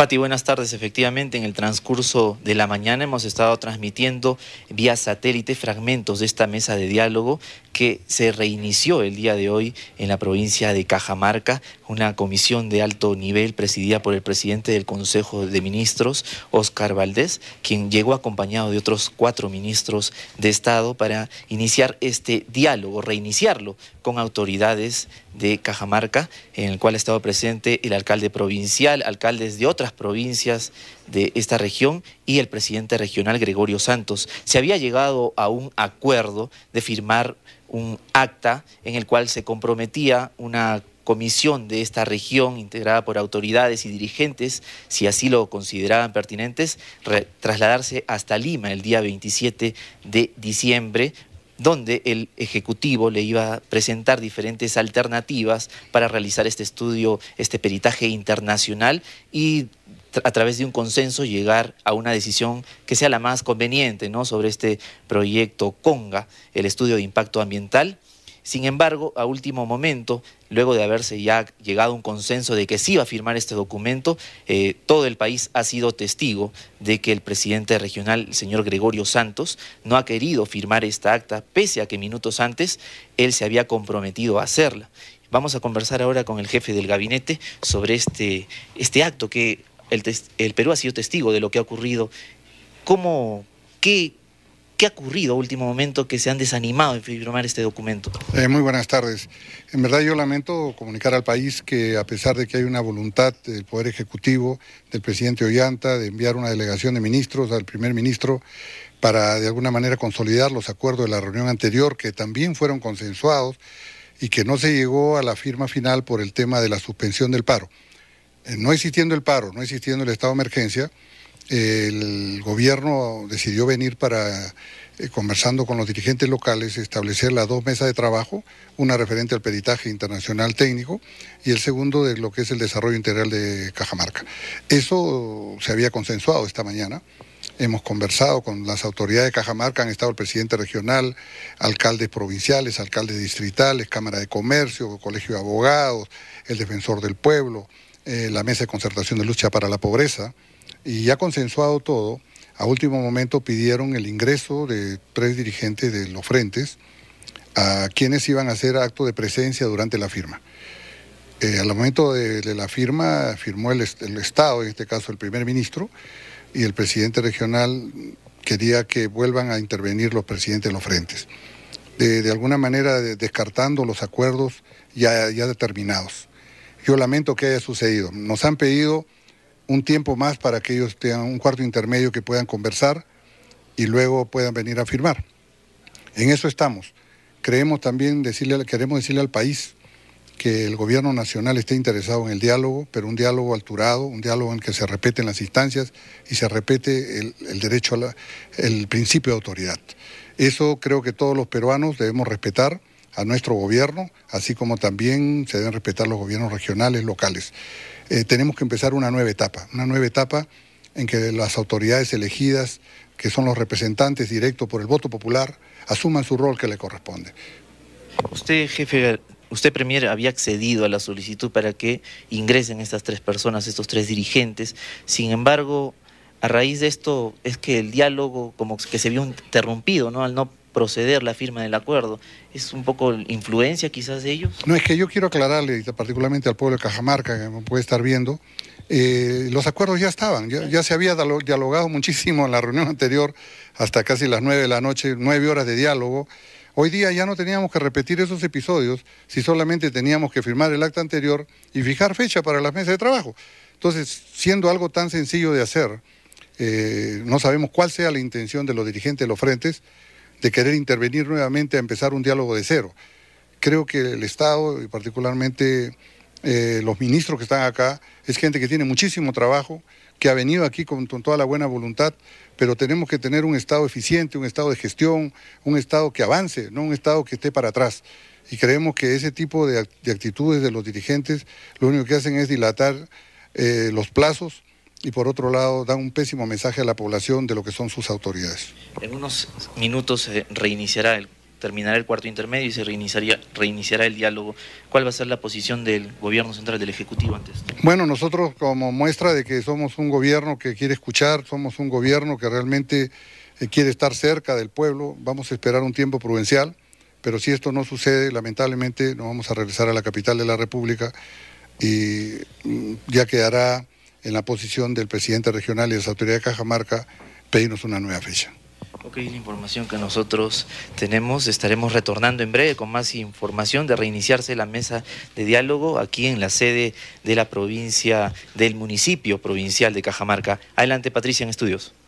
Pati, buenas tardes. Efectivamente, en el transcurso de la mañana hemos estado transmitiendo vía satélite fragmentos de esta mesa de diálogo que se reinició el día de hoy en la provincia de Cajamarca, una comisión de alto nivel presidida por el presidente del Consejo de Ministros, Oscar Valdés, quien llegó acompañado de otros cuatro ministros de Estado para iniciar este diálogo, reiniciarlo con autoridades de Cajamarca, en el cual ha estado presente el alcalde provincial, alcaldes de otras provincias de esta región y el presidente regional Gregorio Santos. Se había llegado a un acuerdo de firmar un acta en el cual se comprometía una comisión de esta región, integrada por autoridades y dirigentes, si así lo consideraban pertinentes, trasladarse hasta Lima el día 27 de diciembre donde el Ejecutivo le iba a presentar diferentes alternativas para realizar este estudio, este peritaje internacional y a través de un consenso llegar a una decisión que sea la más conveniente ¿no? sobre este proyecto CONGA, el estudio de impacto ambiental. Sin embargo, a último momento, luego de haberse ya llegado a un consenso de que sí iba a firmar este documento, eh, todo el país ha sido testigo de que el presidente regional, el señor Gregorio Santos, no ha querido firmar esta acta, pese a que minutos antes él se había comprometido a hacerla. Vamos a conversar ahora con el jefe del gabinete sobre este, este acto que el, el Perú ha sido testigo de lo que ha ocurrido. ¿Cómo, qué, ¿Qué ha ocurrido a último momento que se han desanimado en firmar este documento? Eh, muy buenas tardes. En verdad yo lamento comunicar al país que a pesar de que hay una voluntad del Poder Ejecutivo, del presidente Ollanta, de enviar una delegación de ministros al primer ministro para de alguna manera consolidar los acuerdos de la reunión anterior que también fueron consensuados y que no se llegó a la firma final por el tema de la suspensión del paro. Eh, no existiendo el paro, no existiendo el estado de emergencia, el gobierno decidió venir para, eh, conversando con los dirigentes locales, establecer las dos mesas de trabajo, una referente al peritaje internacional técnico y el segundo de lo que es el desarrollo integral de Cajamarca. Eso se había consensuado esta mañana. Hemos conversado con las autoridades de Cajamarca, han estado el presidente regional, alcaldes provinciales, alcaldes distritales, Cámara de Comercio, Colegio de Abogados, el Defensor del Pueblo, eh, la Mesa de Concertación de Lucha para la Pobreza y ya consensuado todo, a último momento pidieron el ingreso de tres dirigentes de los frentes a quienes iban a hacer acto de presencia durante la firma. Eh, al momento de, la firma, firmó el, Estado, en este caso el primer ministro, y el presidente regional quería que vuelvan a intervenir los presidentes de los frentes, de, alguna manera descartando los acuerdos ya, ya determinados. Yo lamento que haya sucedido. Nos han pedido un tiempo más para que ellos tengan un cuarto intermedio que puedan conversar y luego puedan venir a firmar. En eso estamos. Creemos también decirle, queremos decirle al país que el gobierno nacional esté interesado en el diálogo, pero un diálogo alturado, un diálogo en que se repiten las instancias y se repete el, derecho al el principio de autoridad. Eso creo que todos los peruanos debemos respetar a nuestro gobierno, así como también se deben respetar los gobiernos regionales, locales. Eh, tenemos que empezar una nueva etapa, una nueva etapa en que las autoridades elegidas, que son los representantes directos por el voto popular, asuman su rol que le corresponde. Usted, jefe, usted, Premier, había accedido a la solicitud para que ingresen estas tres personas, estos tres dirigentes. Sin embargo, a raíz de esto es que el diálogo como que se vio interrumpido, no proceder la firma del acuerdo. ¿Es un poco influencia quizás de ellos? No, es que yo quiero aclararle, particularmente al pueblo de Cajamarca, que me puede estar viendo, eh, los acuerdos ya estaban, ya, se había dialogado muchísimo en la reunión anterior, hasta casi las nueve de la noche, nueve horas de diálogo. Hoy día ya no teníamos que repetir esos episodios si solamente teníamos que firmar el acta anterior y fijar fecha para las mesas de trabajo. Entonces, siendo algo tan sencillo de hacer, eh, no sabemos cuál sea la intención de los dirigentes de los frentes, de querer intervenir nuevamente a empezar un diálogo de cero. Creo que el Estado y particularmente eh, los ministros que están acá es gente que tiene muchísimo trabajo, que ha venido aquí con, toda la buena voluntad, pero tenemos que tener un Estado eficiente, un Estado de gestión, un Estado que avance, no un Estado que esté para atrás. Y creemos que ese tipo de, actitudes de los dirigentes lo único que hacen es dilatar eh, los plazos y por otro lado da un pésimo mensaje a la población de lo que son sus autoridades. En unos minutos se eh, reiniciará el terminará el cuarto intermedio y se reiniciaría, reiniciará el diálogo. ¿Cuál va a ser la posición del gobierno central del Ejecutivo antes Bueno, nosotros como muestra de que somos un gobierno que quiere escuchar, somos un gobierno que realmente eh, quiere estar cerca del pueblo, vamos a esperar un tiempo prudencial, pero si esto no sucede, lamentablemente nos vamos a regresar a la capital de la República y mm, ya quedará en la posición del presidente regional y de las autoridades de Cajamarca pedirnos una nueva fecha. Ok, la información que nosotros tenemos, estaremos retornando en breve con más información de reiniciarse la mesa de diálogo aquí en la sede de la provincia del municipio provincial de Cajamarca. Adelante, Patricia, en estudios.